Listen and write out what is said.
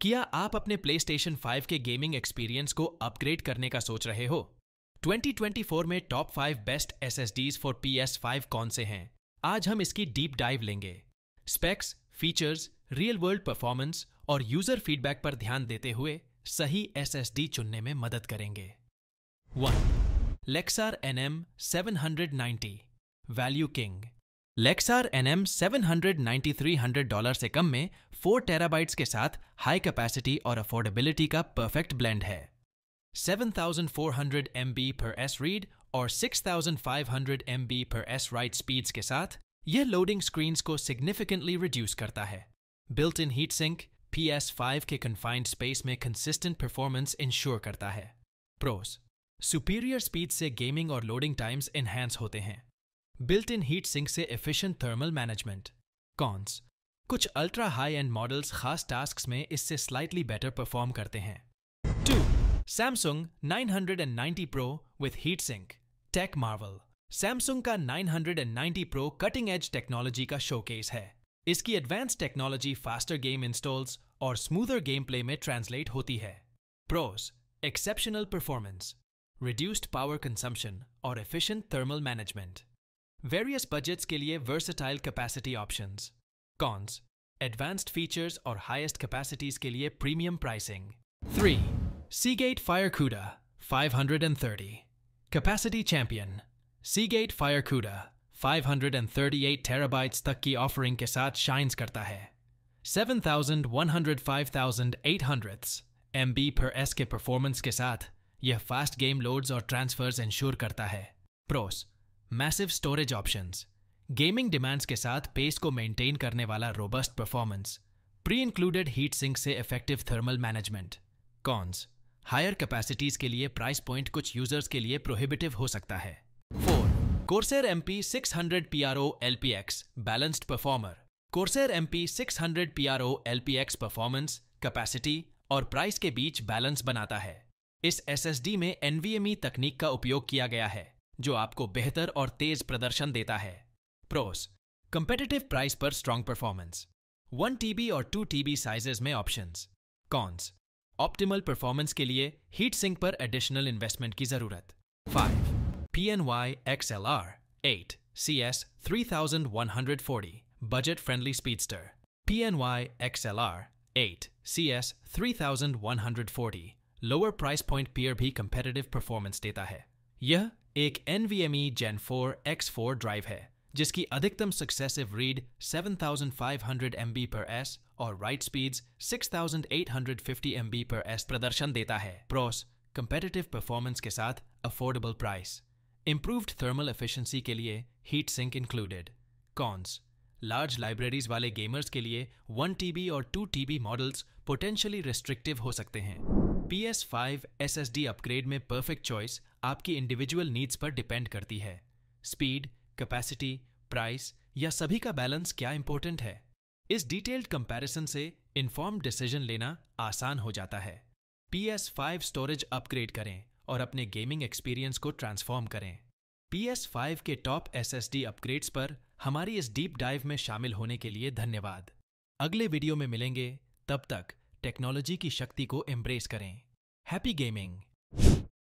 किया आप अपने प्ले स्टेशन फाइव के गेमिंग एक्सपीरियंस को अपग्रेड करने का सोच रहे हो 2024 में top five best S for P S five कौन से हैं आज हम इसकी डीप डाइव लेंगे specs features real world performance और यूजर फीडबैक पर ध्यान देते हुए सही एस चुनने में मदद करेंगे one Lexar N M seven hundred ninety value king Lexar N M seven hundred ninety three hundred dollar से कम में फोर टेराबाइट्स के साथ हाई कैपेसिटी और अफोर्डेबिलिटी का परफेक्ट ब्लेंड है 7,400 MB per S read और 6,500 MB per S write speeds के साथ यह लोडिंग स्क्रीन्स को सिग्निफिकेंटली रिड्यूस करता है built in heat sink P S five के कन्फाइंड स्पेस में कंसिस्टेंट परफॉर्मेंस इंश्योर करता है प्रोस सुपीरियर स्पीड से गेमिंग और लोडिंग टाइम्स एनहेंस होते हैं बिल्ट इन हीट सिंक से एफिशिएंट थर्मल मैनेजमेंट कॉन्स कुछ अल्ट्रा हाई एंड मॉडल्स खास टास्क में इससे स्लाइटली बेटर परफॉर्म करते हैं two Samsung 990 pro with heat sink tech Marvel सैमसुंग का 990 प्रो कटिंग एज टेक्नोलॉजी का शोकेस है इसकी advance technology faster game installs और स्मूदर गेम प्ले में ट्रांसलेट होती है pros exceptional performance reduced power consumption और efficient thermal management various budgets के लिए versatile capacity options cons advanced features और हाईएस्ट कैपेसिटीज के लिए premium pricing three Seagate FireCuda five hundred and thirty capacity champion Seagate FireCuda five hundred and thirty eight terabytes तक की offering के साथ shines करता है seven thousand one hundred five thousand eight hundreds M B per S के performance के साथ यह फास्ट गेम लोड्स और ट्रांसफर्स इंश्योर करता है pros massive storage options gaming demands के साथ पेस को मेंटेन करने वाला robust performance pre included heat sink से effective thermal management cons higher capacities के लिए प्राइस पॉइंट कुछ यूजर्स के लिए प्रोहिबिटिव हो सकता है four Corsair M P six hundred P R O L P X balanced performer Corsair M P six hundred P R O L P X performance capacity और price के बीच balance बनाता है इस एस एस डी में NVMe e तकनीक का उपयोग किया गया है जो आपको बेहतर और तेज प्रदर्शन देता है प्रोस कंपेटिटिव प्राइस पर स्ट्रांग परफॉर्मेंस वन टीबी और टू टीबी साइजेस में ऑप्शंस कॉन्स ऑप्टिमल परफॉर्मेंस के लिए हीट सिंक पर एडिशनल इन्वेस्टमेंट की जरूरत five P N Y X L R eight C S three thousand one hundred forty budget friendly speedster P N Y X L R eight C S three thousand one hundred forty lower price point पियर भी competitive performance देता है यह एक NVMe Gen 4 X4 drive है जिसकी अधिकतम successive read 7500 MB per S और write speeds 6850 MB per S प्रदर्शन देता है प्रोस कंपेटिटिव परफॉर्मेंस के साथ affordable price improved thermal efficiency के लिए heat sink included cons large libraries वाले गेमर्स के लिए वन टी और two T models potentially restrictive हो सकते हैं PS5 SSD अपग्रेड में परफेक्ट चॉइस आपकी इंडिविजुअल नीड्स पर डिपेंड करती है स्पीड कैपेसिटी प्राइस या सभी का बैलेंस क्या इंपॉर्टेंट है इस डिटेल्ड कंपैरिजन से इन्फॉर्म डिसीजन लेना आसान हो जाता है PS5 स्टोरेज अपग्रेड करें और अपने गेमिंग एक्सपीरियंस को ट्रांसफॉर्म करें PS5 के टॉप SSD अपग्रेड्स पर हमारी इस डीप डाइव में शामिल होने के लिए धन्यवाद अगले वीडियो में मिलेंगे तब तक टेक्नोलॉजी की शक्ति को एम्ब्रेस करें हैप्पी गेमिंग